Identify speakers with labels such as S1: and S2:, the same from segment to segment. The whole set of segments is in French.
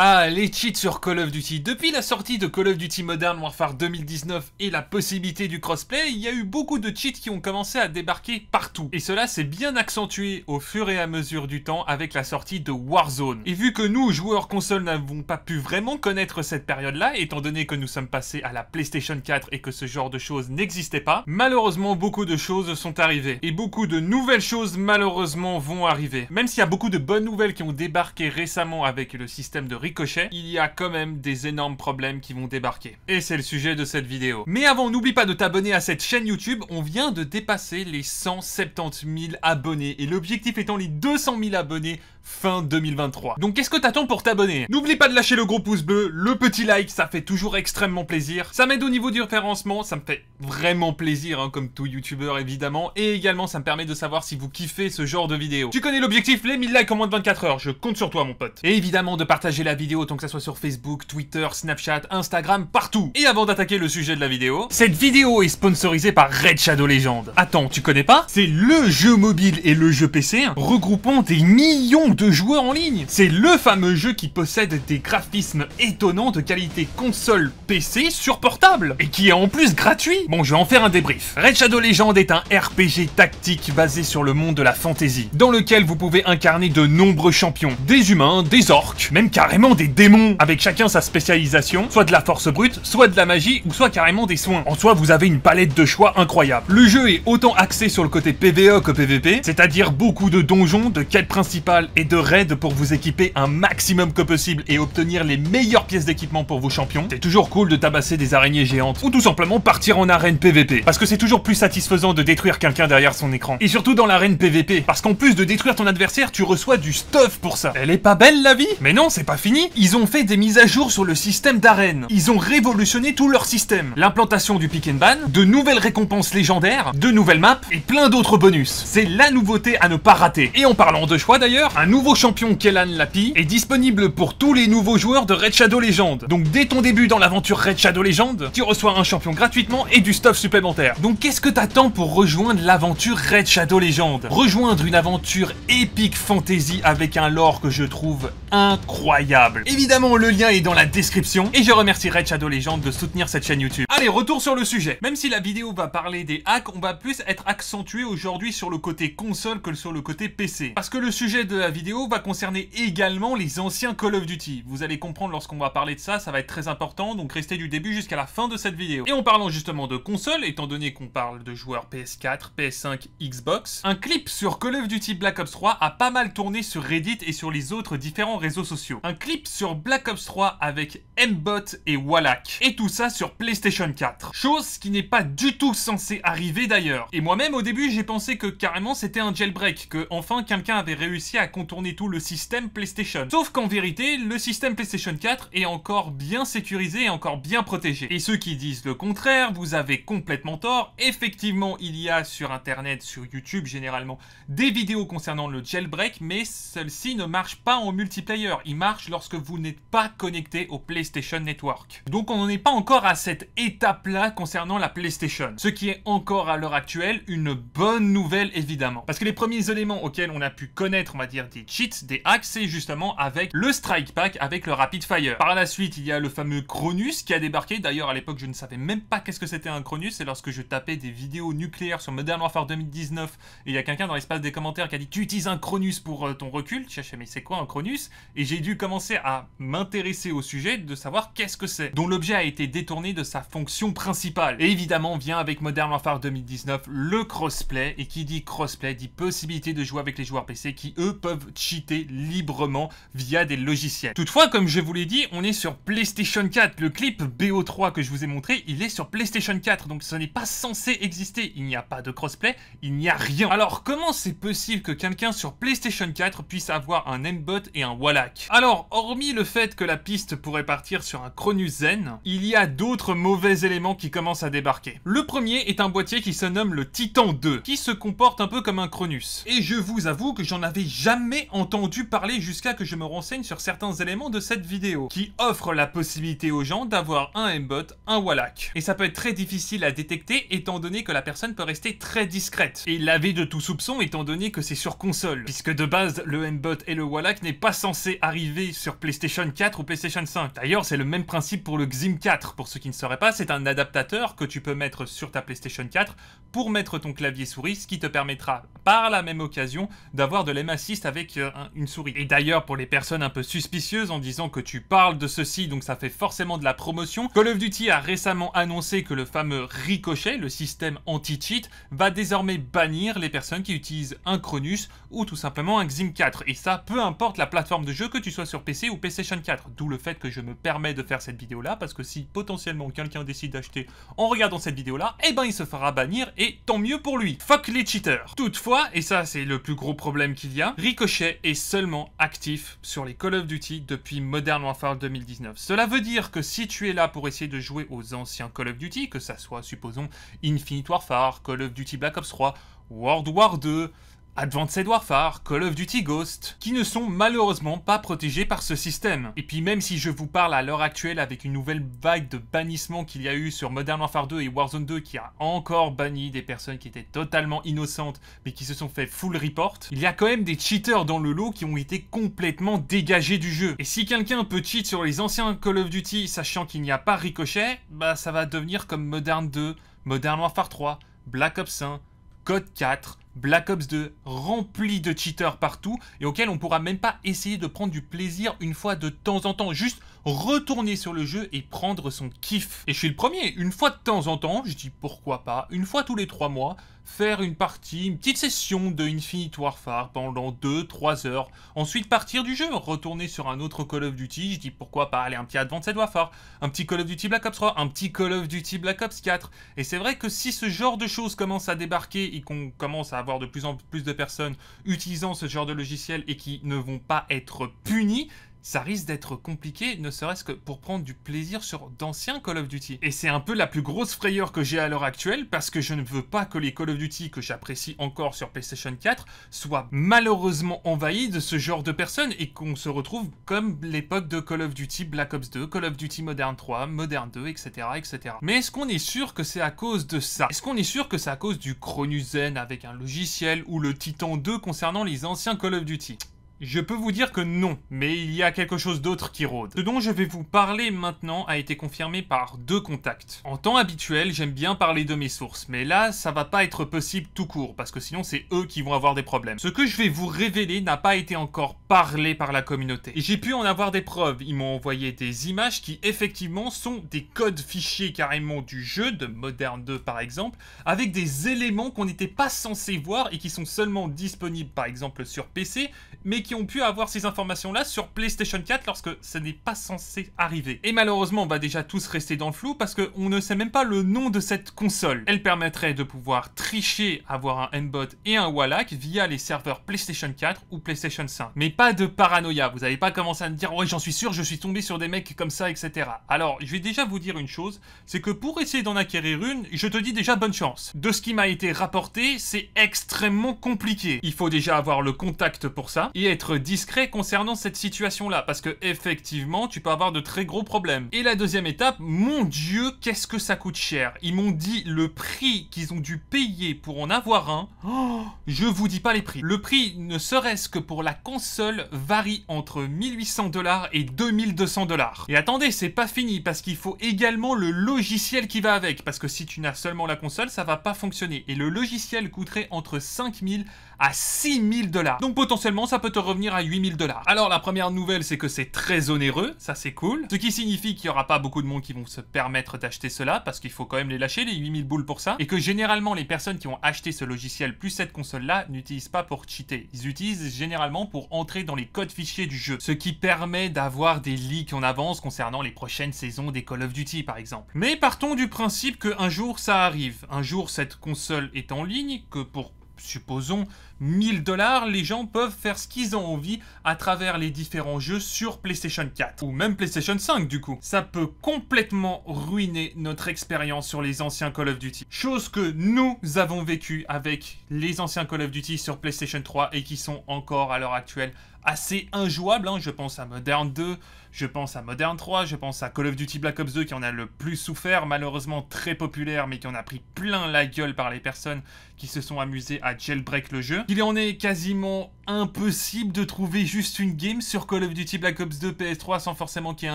S1: Ah, les cheats sur Call of Duty. Depuis la sortie de Call of Duty Modern Warfare 2019 et la possibilité du crossplay, il y a eu beaucoup de cheats qui ont commencé à débarquer partout. Et cela s'est bien accentué au fur et à mesure du temps avec la sortie de Warzone. Et vu que nous, joueurs console, n'avons pas pu vraiment connaître cette période-là, étant donné que nous sommes passés à la PlayStation 4 et que ce genre de choses n'existait pas, malheureusement beaucoup de choses sont arrivées. Et beaucoup de nouvelles choses malheureusement vont arriver. Même s'il y a beaucoup de bonnes nouvelles qui ont débarqué récemment avec le système de Cochet, il y a quand même des énormes problèmes qui vont débarquer. Et c'est le sujet de cette vidéo. Mais avant, n'oublie pas de t'abonner à cette chaîne YouTube, on vient de dépasser les 170 000 abonnés, et l'objectif étant les 200 000 abonnés fin 2023. Donc qu'est-ce que t'attends pour t'abonner N'oublie pas de lâcher le gros pouce bleu, le petit like, ça fait toujours extrêmement plaisir. Ça m'aide au niveau du référencement, ça me fait vraiment plaisir, hein, comme tout youtubeur évidemment, et également ça me permet de savoir si vous kiffez ce genre de vidéo. Tu connais l'objectif, les 1000 likes en moins de 24 heures, je compte sur toi mon pote. Et évidemment de partager la vidéo tant que ça soit sur Facebook, Twitter, Snapchat, Instagram, partout. Et avant d'attaquer le sujet de la vidéo, cette vidéo est sponsorisée par Red Shadow Legend. Attends, tu connais pas C'est le jeu mobile et le jeu PC hein, regroupant des millions de joueurs en ligne. C'est le fameux jeu qui possède des graphismes étonnants de qualité console PC sur portable, et qui est en plus gratuit. Bon, je vais en faire un débrief. Red Shadow Legend est un RPG tactique basé sur le monde de la fantasy, dans lequel vous pouvez incarner de nombreux champions, des humains, des orques, même carrément des démons, avec chacun sa spécialisation, soit de la force brute, soit de la magie, ou soit carrément des soins. En soi, vous avez une palette de choix incroyable. Le jeu est autant axé sur le côté PvE que PvP, c'est-à-dire beaucoup de donjons, de quêtes principales et de raids pour vous équiper un maximum que possible et obtenir les meilleures pièces d'équipement pour vos champions, c'est toujours cool de tabasser des araignées géantes ou tout simplement partir en arène PVP. Parce que c'est toujours plus satisfaisant de détruire quelqu'un derrière son écran. Et surtout dans l'arène PVP. Parce qu'en plus de détruire ton adversaire, tu reçois du stuff pour ça. Elle est pas belle la vie Mais non, c'est pas fini. Ils ont fait des mises à jour sur le système d'arène. Ils ont révolutionné tout leur système. L'implantation du pick and ban, de nouvelles récompenses légendaires, de nouvelles maps et plein d'autres bonus. C'est la nouveauté à ne pas rater. Et en parlant de choix d'ailleurs, nouveau champion Kellan Lapi est disponible pour tous les nouveaux joueurs de Red Shadow Legends. Donc dès ton début dans l'aventure Red Shadow Legends, tu reçois un champion gratuitement et du stuff supplémentaire. Donc qu'est-ce que t'attends pour rejoindre l'aventure Red Shadow Legends Rejoindre une aventure épique fantasy avec un lore que je trouve incroyable. Évidemment, le lien est dans la description et je remercie Red Shadow Legends de soutenir cette chaîne YouTube. Allez, retour sur le sujet. Même si la vidéo va parler des hacks, on va plus être accentué aujourd'hui sur le côté console que sur le côté PC. Parce que le sujet de la vidéo va concerner également les anciens Call of Duty. Vous allez comprendre lorsqu'on va parler de ça, ça va être très important, donc restez du début jusqu'à la fin de cette vidéo. Et en parlant justement de console, étant donné qu'on parle de joueurs PS4, PS5, Xbox, un clip sur Call of Duty Black Ops 3 a pas mal tourné sur Reddit et sur les autres différents réseaux sociaux. Un clip sur Black Ops 3 avec Mbot et Wallach. Et tout ça sur PlayStation Chose qui n'est pas du tout censée arriver d'ailleurs. Et moi-même au début j'ai pensé que carrément c'était un jailbreak, que enfin quelqu'un avait réussi à contourner tout le système PlayStation. Sauf qu'en vérité, le système PlayStation 4 est encore bien sécurisé et encore bien protégé. Et ceux qui disent le contraire, vous avez complètement tort. Effectivement, il y a sur internet, sur YouTube généralement, des vidéos concernant le jailbreak, mais celle-ci ne marche pas en multiplayer. Il marche lorsque vous n'êtes pas connecté au PlayStation Network. Donc on n'en est pas encore à cette étape étape-là concernant la PlayStation. Ce qui est encore à l'heure actuelle une bonne nouvelle évidemment. Parce que les premiers éléments auxquels on a pu connaître, on va dire, des cheats, des hacks, c'est justement avec le Strike Pack, avec le Rapid Fire. Par la suite, il y a le fameux chronus qui a débarqué. D'ailleurs, à l'époque, je ne savais même pas qu'est-ce que c'était un chronus C'est lorsque je tapais des vidéos nucléaires sur Modern Warfare 2019 et il y a quelqu'un dans l'espace des commentaires qui a dit Tu utilises un Cronus pour euh, ton recul. Je cherchais, mais c'est quoi un chronus Et j'ai dû commencer à m'intéresser au sujet de savoir qu'est-ce que c'est, dont l'objet a été détourné de sa fonction principale. Et évidemment vient avec Modern Warfare 2019 le crossplay, et qui dit crossplay dit possibilité de jouer avec les joueurs PC qui eux peuvent cheater librement via des logiciels. Toutefois, comme je vous l'ai dit, on est sur PlayStation 4. Le clip BO3 que je vous ai montré, il est sur PlayStation 4, donc ce n'est pas censé exister. Il n'y a pas de crossplay, il n'y a rien. Alors comment c'est possible que quelqu'un sur PlayStation 4 puisse avoir un M-Bot et un Wallach Alors, hormis le fait que la piste pourrait partir sur un Cronus Zen, il y a d'autres mauvaises éléments qui commencent à débarquer. Le premier est un boîtier qui se nomme le Titan 2, qui se comporte un peu comme un Cronus. Et je vous avoue que j'en avais jamais entendu parler jusqu'à que je me renseigne sur certains éléments de cette vidéo, qui offre la possibilité aux gens d'avoir un M-Bot, un Wallach. Et ça peut être très difficile à détecter étant donné que la personne peut rester très discrète, et laver de tout soupçon étant donné que c'est sur console, puisque de base le m et le Wallach n'est pas censé arriver sur PlayStation 4 ou PlayStation 5. D'ailleurs c'est le même principe pour le XIM 4, pour ceux qui ne sauraient pas, c'est un adaptateur que tu peux mettre sur ta PlayStation 4 pour mettre ton clavier souris, ce qui te permettra par la même occasion d'avoir de l'aim assist avec euh, une souris. Et d'ailleurs, pour les personnes un peu suspicieuses en disant que tu parles de ceci, donc ça fait forcément de la promotion, Call of Duty a récemment annoncé que le fameux ricochet, le système anti-cheat, va désormais bannir les personnes qui utilisent un Cronus ou tout simplement un Xim 4. Et ça, peu importe la plateforme de jeu, que tu sois sur PC ou PlayStation 4. D'où le fait que je me permets de faire cette vidéo-là, parce que si potentiellement quelqu'un décide d'acheter en regardant cette vidéo-là, et eh ben il se fera bannir et tant mieux pour lui. Fuck les cheaters. Toutefois, et ça c'est le plus gros problème qu'il y a, Ricochet est seulement actif sur les Call of Duty depuis Modern Warfare 2019. Cela veut dire que si tu es là pour essayer de jouer aux anciens Call of Duty, que ça soit supposons Infinite Warfare, Call of Duty Black Ops 3, World War 2, Advanced Warfare, Call of Duty Ghost, qui ne sont malheureusement pas protégés par ce système. Et puis même si je vous parle à l'heure actuelle avec une nouvelle vague de bannissements qu'il y a eu sur Modern Warfare 2 et Warzone 2 qui a encore banni des personnes qui étaient totalement innocentes mais qui se sont fait full report, il y a quand même des cheaters dans le lot qui ont été complètement dégagés du jeu. Et si quelqu'un peut cheat sur les anciens Call of Duty sachant qu'il n'y a pas ricochet, bah ça va devenir comme Modern 2, Modern Warfare 3, Black Ops 1, Code 4, Black Ops 2 rempli de cheaters partout et auquel on pourra même pas essayer de prendre du plaisir une fois de temps en temps, juste retourner sur le jeu et prendre son kiff. Et je suis le premier, une fois de temps en temps, je dis pourquoi pas, une fois tous les trois mois, faire une partie, une petite session de Infinite Warfare pendant 2-3 heures, ensuite partir du jeu, retourner sur un autre Call of Duty, je dis pourquoi pas, aller un petit Advanced Warfare, un petit Call of Duty Black Ops 3, un petit Call of Duty Black Ops 4, et c'est vrai que si ce genre de choses commence à débarquer et qu'on commence à avoir de plus en plus de personnes utilisant ce genre de logiciel et qui ne vont pas être punis, ça risque d'être compliqué, ne serait-ce que pour prendre du plaisir sur d'anciens Call of Duty. Et c'est un peu la plus grosse frayeur que j'ai à l'heure actuelle, parce que je ne veux pas que les Call of Duty que j'apprécie encore sur PlayStation 4 soient malheureusement envahis de ce genre de personnes et qu'on se retrouve comme l'époque de Call of Duty Black Ops 2, Call of Duty Modern 3, Modern 2, etc. etc. Mais est-ce qu'on est sûr que c'est à cause de ça Est-ce qu'on est sûr que c'est à cause du Chronuzen avec un logiciel ou le Titan 2 concernant les anciens Call of Duty je peux vous dire que non, mais il y a quelque chose d'autre qui rôde. Ce dont je vais vous parler maintenant a été confirmé par deux contacts. En temps habituel, j'aime bien parler de mes sources, mais là, ça va pas être possible tout court, parce que sinon c'est eux qui vont avoir des problèmes. Ce que je vais vous révéler n'a pas été encore parlé par la communauté. Et j'ai pu en avoir des preuves, ils m'ont envoyé des images qui effectivement sont des codes fichiers carrément du jeu, de Modern 2 par exemple, avec des éléments qu'on n'était pas censé voir et qui sont seulement disponibles par exemple sur PC, mais qui ont pu avoir ces informations-là sur PlayStation 4 lorsque ce n'est pas censé arriver. Et malheureusement, on va déjà tous rester dans le flou parce que on ne sait même pas le nom de cette console. Elle permettrait de pouvoir tricher, avoir un M-Bot et un Wallach via les serveurs PlayStation 4 ou PlayStation 5. Mais pas de paranoïa, vous n'avez pas commencé à me dire « Ouais, j'en suis sûr, je suis tombé sur des mecs comme ça, etc. » Alors, je vais déjà vous dire une chose, c'est que pour essayer d'en acquérir une, je te dis déjà bonne chance. De ce qui m'a été rapporté, c'est extrêmement compliqué. Il faut déjà avoir le contact pour ça et discret concernant cette situation-là, parce que effectivement, tu peux avoir de très gros problèmes. Et la deuxième étape, mon Dieu, qu'est-ce que ça coûte cher Ils m'ont dit le prix qu'ils ont dû payer pour en avoir un. Oh, je vous dis pas les prix. Le prix, ne serait-ce que pour la console, varie entre 1800 dollars et 2200 dollars. Et attendez, c'est pas fini, parce qu'il faut également le logiciel qui va avec, parce que si tu n'as seulement la console, ça va pas fonctionner. Et le logiciel coûterait entre 5000 à 6000 dollars. Donc potentiellement, ça peut te revenir à 8000 dollars. Alors la première nouvelle, c'est que c'est très onéreux, ça c'est cool. Ce qui signifie qu'il n'y aura pas beaucoup de monde qui vont se permettre d'acheter cela, parce qu'il faut quand même les lâcher, les 8000 boules pour ça. Et que généralement, les personnes qui ont acheté ce logiciel plus cette console-là n'utilisent pas pour cheater. Ils utilisent généralement pour entrer dans les codes fichiers du jeu. Ce qui permet d'avoir des leaks en avance concernant les prochaines saisons des Call of Duty, par exemple. Mais partons du principe qu'un jour ça arrive. Un jour cette console est en ligne, que pour supposons, 1000 dollars, les gens peuvent faire ce qu'ils ont envie à travers les différents jeux sur PlayStation 4 ou même PlayStation 5 du coup. Ça peut complètement ruiner notre expérience sur les anciens Call of Duty. Chose que nous avons vécu avec les anciens Call of Duty sur PlayStation 3 et qui sont encore à l'heure actuelle assez injouables, hein. Je pense à Modern 2, je pense à Modern 3, je pense à Call of Duty Black Ops 2 qui en a le plus souffert, malheureusement très populaire, mais qui en a pris plein la gueule par les personnes qui se sont amusées à jailbreak le jeu. Il en est quasiment impossible de trouver juste une game sur Call of Duty Black Ops 2 PS3 sans forcément qu'il y ait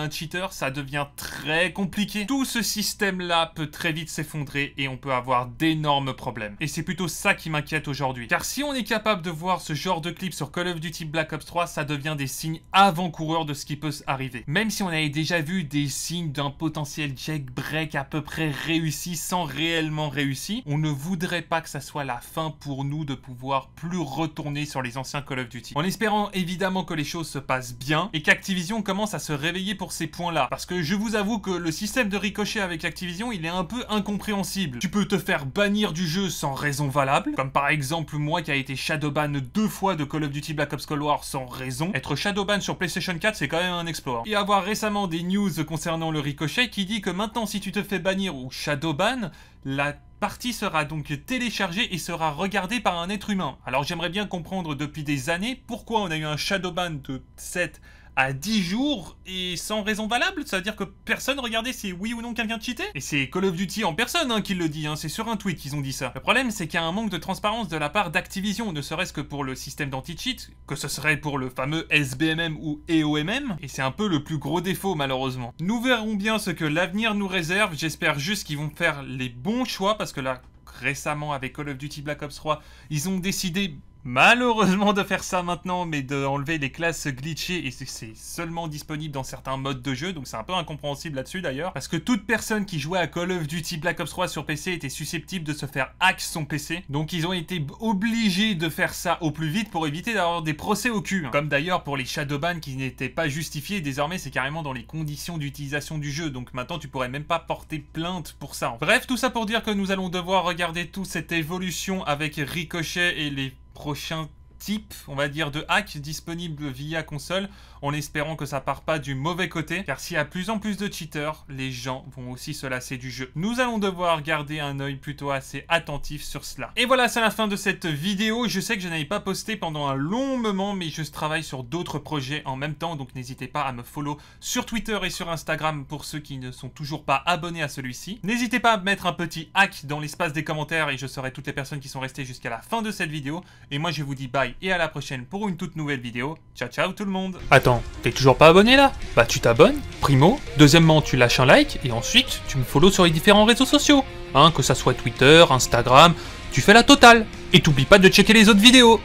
S1: un cheater, ça devient très compliqué. Tout ce système-là peut très vite s'effondrer et on peut avoir d'énormes problèmes. Et c'est plutôt ça qui m'inquiète aujourd'hui. Car si on est capable de voir ce genre de clip sur Call of Duty Black Ops 3, ça devient des signes avant-coureurs de ce qui peut arriver. Même si on avait déjà vu des signes d'un potentiel Break à peu près réussi sans réellement réussi, on ne voudrait pas que ça soit la fin pour nous de pouvoir plus retourner sur les anciens Call of Duty. En espérant évidemment que les choses se passent bien et qu'Activision commence à se réveiller pour ces points-là. Parce que je vous avoue que le système de ricochet avec Activision, il est un peu incompréhensible. Tu peux te faire bannir du jeu sans raison valable, comme par exemple moi qui a été shadowban deux fois de Call of Duty Black Ops Cold War sans raison. Être shadowban sur PlayStation 4, c'est quand même un exploit. Et avoir récemment des news concernant le ricochet qui dit que maintenant si tu te fais bannir ou shadowban, la partie sera donc téléchargée et sera regardée par un être humain. Alors j'aimerais bien comprendre depuis des années pourquoi on a eu un Shadowban de cette à 10 jours et sans raison valable Ça veut dire que personne regardait si oui ou non quelqu'un cheatait Et c'est Call of Duty en personne hein, qui le dit, hein, c'est sur un tweet qu'ils ont dit ça. Le problème, c'est qu'il y a un manque de transparence de la part d'Activision, ne serait-ce que pour le système d'anti-cheat, que ce serait pour le fameux SBMM ou EOMM, et c'est un peu le plus gros défaut malheureusement. Nous verrons bien ce que l'avenir nous réserve, j'espère juste qu'ils vont faire les bons choix, parce que là, récemment avec Call of Duty Black Ops 3, ils ont décidé malheureusement de faire ça maintenant, mais d'enlever les classes glitchées, et c'est seulement disponible dans certains modes de jeu, donc c'est un peu incompréhensible là-dessus d'ailleurs, parce que toute personne qui jouait à Call of Duty Black Ops 3 sur PC était susceptible de se faire hack son PC, donc ils ont été obligés de faire ça au plus vite pour éviter d'avoir des procès au cul, hein. comme d'ailleurs pour les Shadowban qui n'étaient pas justifiés, désormais c'est carrément dans les conditions d'utilisation du jeu, donc maintenant tu pourrais même pas porter plainte pour ça. Bref, tout ça pour dire que nous allons devoir regarder toute cette évolution avec Ricochet et les prochain type, on va dire, de hack disponible via console, en espérant que ça part pas du mauvais côté, car s'il y a plus en plus de cheaters, les gens vont aussi se lasser du jeu. Nous allons devoir garder un œil plutôt assez attentif sur cela. Et voilà, c'est la fin de cette vidéo. Je sais que je n'avais pas posté pendant un long moment, mais je travaille sur d'autres projets en même temps, donc n'hésitez pas à me follow sur Twitter et sur Instagram pour ceux qui ne sont toujours pas abonnés à celui-ci. N'hésitez pas à mettre un petit hack dans l'espace des commentaires et je serai toutes les personnes qui sont restées jusqu'à la fin de cette vidéo. Et moi, je vous dis bye et à la prochaine pour une toute nouvelle vidéo. Ciao ciao tout le monde Attends, t'es toujours pas abonné là Bah tu t'abonnes, primo, deuxièmement tu lâches un like et ensuite tu me follows sur les différents réseaux sociaux. Hein, que ça soit Twitter, Instagram, tu fais la totale. Et t'oublies pas de checker les autres vidéos